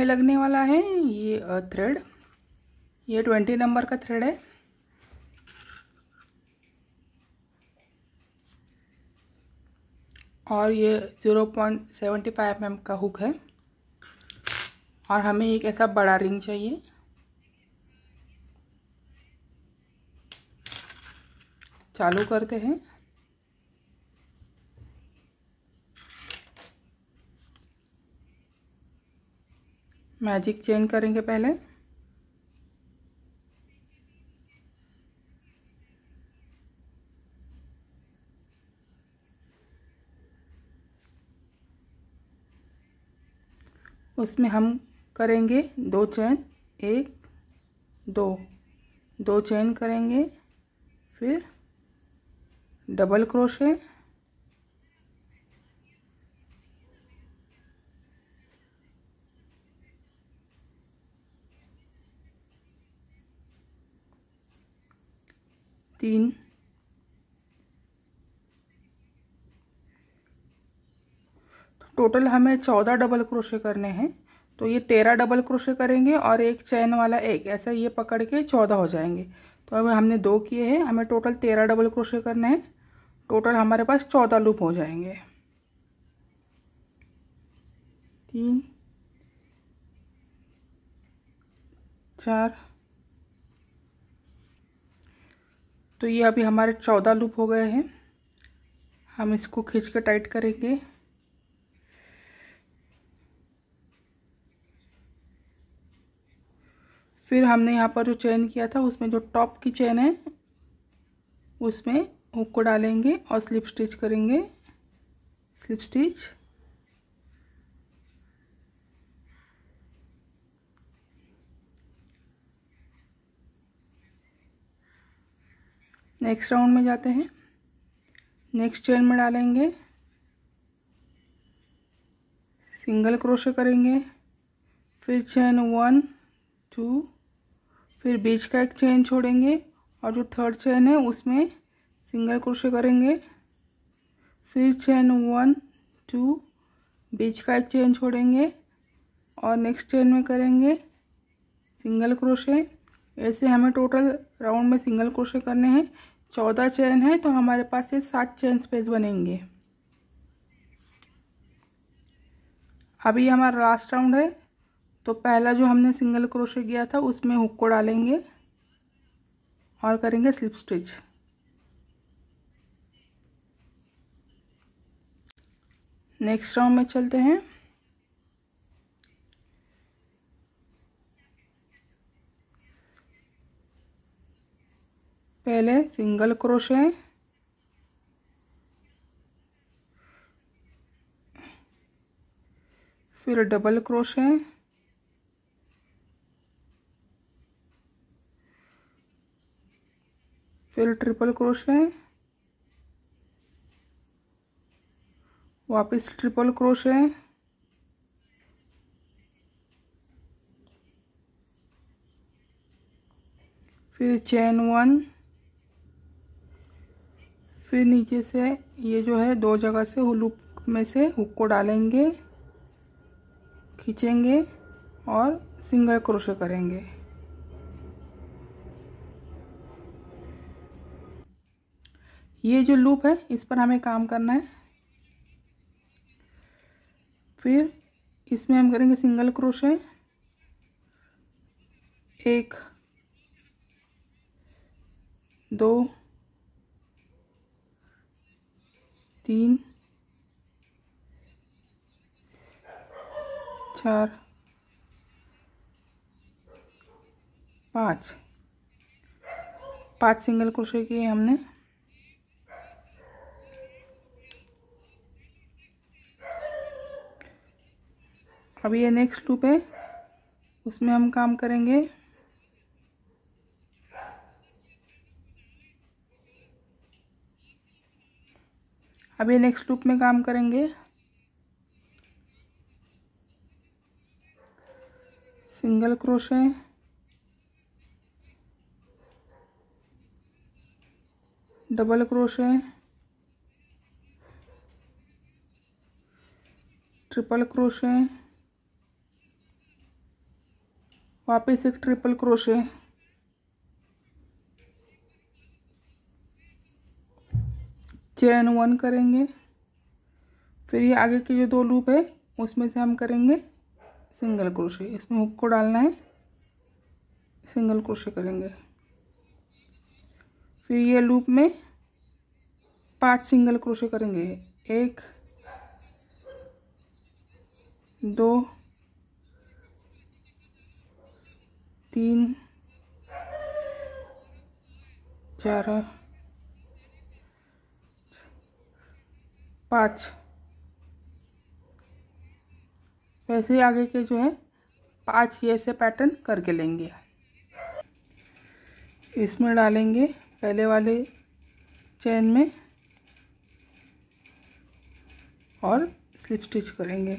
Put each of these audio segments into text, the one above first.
में लगने वाला है ये थ्रेड ये ट्वेंटी नंबर का थ्रेड है और ये zero point seventy five M का हुक है और हमें एक ऐसा बड़ा रिंग चाहिए चालू करते हैं मैजिक चेन करेंगे पहले उसमें हम करेंगे दो चैन एक दो दो चैन करेंगे फिर डबल क्रोशे तीन टोटल हमें चौदह डबल क्रोशे करने हैं तो ये तेरह डबल क्रोशे करेंगे और एक चैन वाला एक ऐसा ये पकड़ के चौदह हो जाएंगे तो अब हमने दो किए हैं हमें टोटल तेरह डबल क्रोशे करने हैं टोटल हमारे पास चौदह लूप हो जाएंगे तीन चार तो ये अभी हमारे चौदह लूप हो गए हैं हम इसको खींच के टाइट करेंगे फिर हमने यहाँ पर जो चेन किया था उसमें जो टॉप की चेन है उसमें हुक को डालेंगे और स्लिप स्टिच करेंगे स्लिप स्टिच नेक्स्ट राउंड में जाते हैं नेक्स्ट चेन में डालेंगे सिंगल क्रोशे करेंगे फिर चेन वन टू फिर बीच का एक चेन छोड़ेंगे और जो थर्ड चेन है उसमें सिंगल क्रोशे करेंगे फिर चेन वन टू बीच का एक चेन छोड़ेंगे और नेक्स्ट चेन में करेंगे सिंगल क्रोशे ऐसे हमें टोटल राउंड में सिंगल क्रोशे करने हैं चौदह चैन है तो हमारे पास ये सात चैन स्पेस बनेंगे अभी हमारा लास्ट राउंड है तो पहला जो हमने सिंगल क्रोशे किया था उसमें हुक को डालेंगे और करेंगे स्लिप स्टिच नेक्स्ट राउंड में चलते हैं पहले सिंगल क्रोशे फिर डबल क्रोशे फिर ट्रिपल क्रोशे वापस ट्रिपल क्रोशे फिर चैन वन फिर नीचे से ये जो है दो जगह से हुलूप में से हुक को डालेंगे खींचेंगे और सिंगल क्रोशे करेंगे ये जो लूप है इस पर हमें काम करना है फिर इसमें हम करेंगे सिंगल क्रोशे एक दो तीन चार पाँच पाँच सिंगल क्रोशे किए हमने अभी ये नेक्स्ट लूप है उसमें हम काम करेंगे अभी नेक्स्ट लूप में काम करेंगे single crochet double crochet triple crochet वापस एक ट्रिपल क्रोशे चैन वन करेंगे फिर ये आगे के जो दो लूप है उसमें से हम करेंगे सिंगल क्रोशे इसमें हुक को डालना है सिंगल क्रोशे करेंगे फिर ये लूप में पांच सिंगल क्रोशे करेंगे एक दो तीन चार पाँच वैसे ही आगे के जो है पाँच ये से पैटर्न करके लेंगे इसमें डालेंगे पहले वाले चैन में और स्लिप स्टिच करेंगे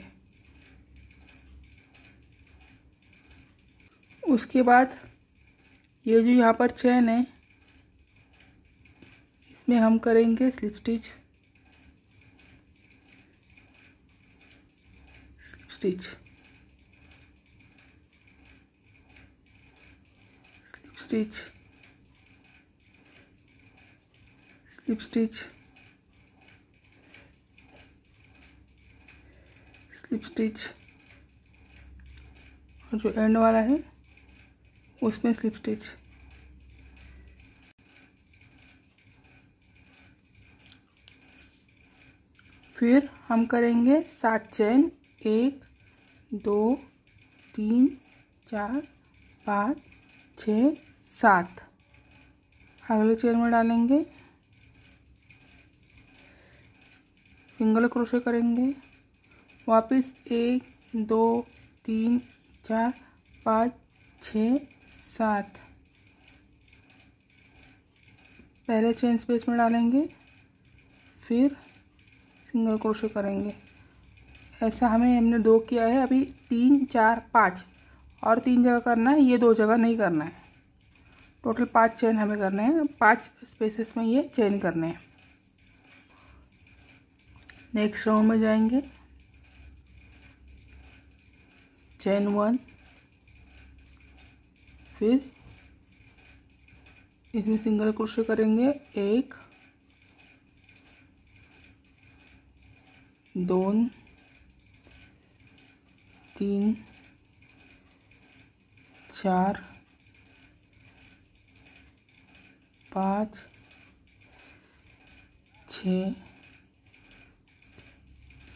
उसके बाद ये जो यहाँ पर चैन है इसमें हम करेंगे slip stitch stitch slip stitch slip stitch slip stitch और जो एंड वाला है उसमें स्लिप स्टिच फिर हम करेंगे सात चैन एक दो तीन चार पाँच छ सात अगले चेयर में डालेंगे सिंगल क्रोशे करेंगे वापस एक दो तीन चार पाँच छ सात पहले चेन स्पेस में डालेंगे फिर सिंगल क्रोशे करेंगे ऐसा हमें हमने दो किया है अभी तीन चार पाँच और तीन जगह करना है ये दो जगह नहीं करना है टोटल पांच चेन हमें करने हैं पांच स्पेसेस में ये चेन करने हैं नेक्स्ट राउंड में जाएंगे चेन वन फिर इसमें सिंगल क्रोश करेंगे एक दोन तीन चार पाँच छ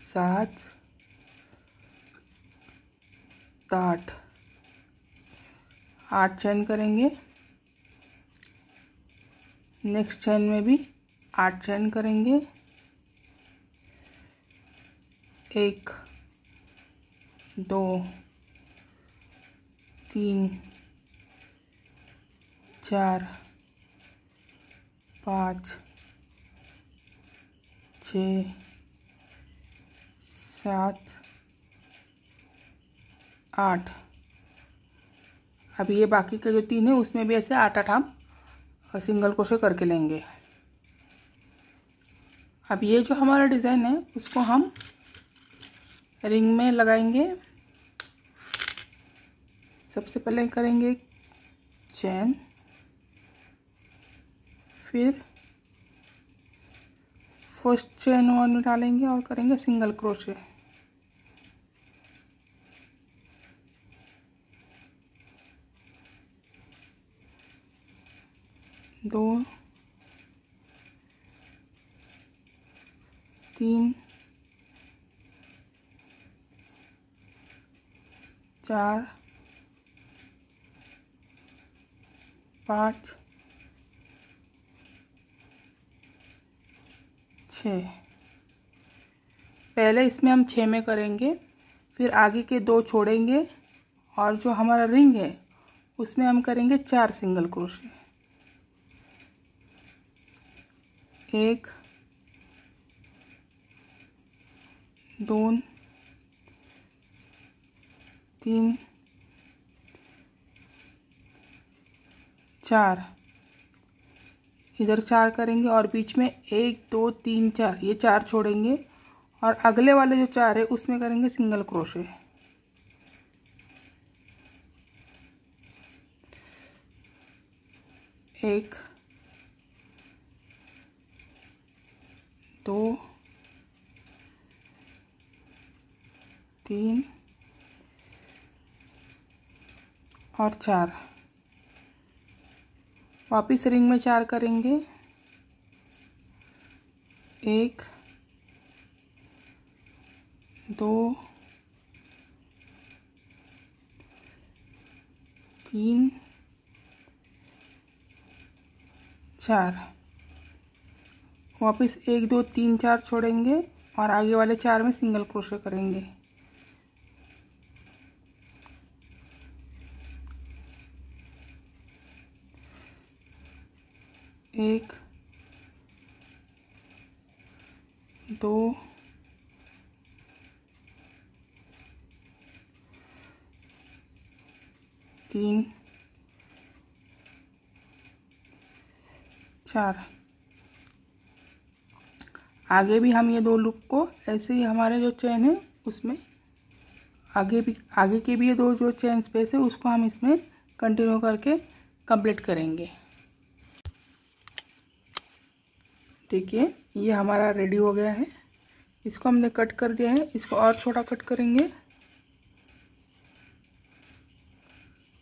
सात आठ आठ चैन करेंगे नेक्स्ट चैन में भी आठ चैन करेंगे एक दो तीन चार पाँच छ सात आठ अब ये बाकी के जो तीन है उसमें भी ऐसे आठ आठ हम सिंगल क्रोशे करके लेंगे अब ये जो हमारा डिज़ाइन है उसको हम रिंग में लगाएंगे सबसे पहले करेंगे चैन फिर फर्स्ट चैन वन डालेंगे और करेंगे सिंगल क्रोशे दो तीन चार पाँच छ पहले इसमें हम छः में करेंगे फिर आगे के दो छोड़ेंगे और जो हमारा रिंग है उसमें हम करेंगे चार सिंगल क्रोशे एक दोन तीन चार इधर चार करेंगे और बीच में एक दो तीन चार ये चार छोड़ेंगे और अगले वाले जो चार है उसमें करेंगे सिंगल क्रोशे एक दो तीन और चार वापिस रिंग में चार करेंगे एक दो तीन चार वापिस एक दो तीन चार छोड़ेंगे और आगे वाले चार में सिंगल क्रोशे करेंगे एक दो तीन चार आगे भी हम ये दो लूप को ऐसे ही हमारे जो चेन है उसमें आगे भी आगे के भी ये दो जो चैन स्पेस है उसको हम इसमें कंटिन्यू करके कंप्लीट करेंगे देखिए ये हमारा रेडी हो गया है इसको हमने कट कर दिया है इसको और छोटा कट करेंगे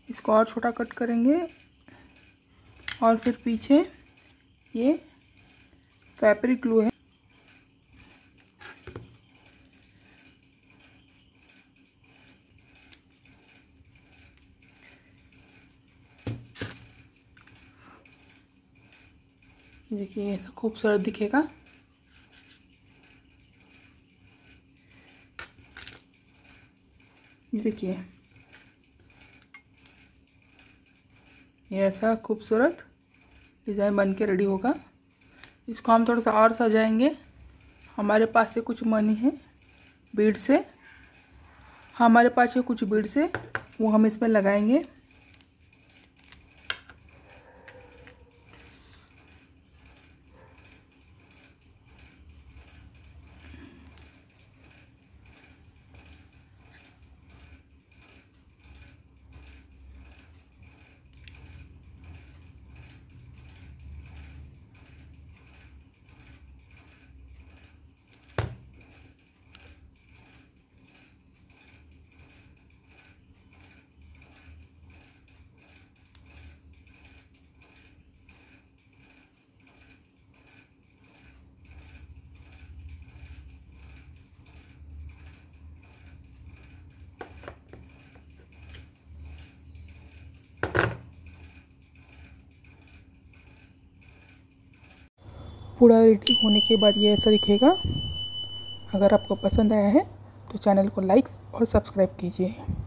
इसको और छोटा कट करेंगे और फिर पीछे ये फैब्रिक ग्लू है देखिए ऐसा खूबसूरत दिखेगा देखिए ये ऐसा खूबसूरत डिज़ाइन बन के रेडी होगा इसको हम थोड़ा सा और सजाएंगे हमारे पास से कुछ मनी है बीड से हमारे पास ये कुछ बीड्स है वो हम इसमें लगाएंगे पूरा रेडी होने के बाद ये ऐसा दिखेगा अगर आपको पसंद आया है तो चैनल को लाइक और सब्सक्राइब कीजिए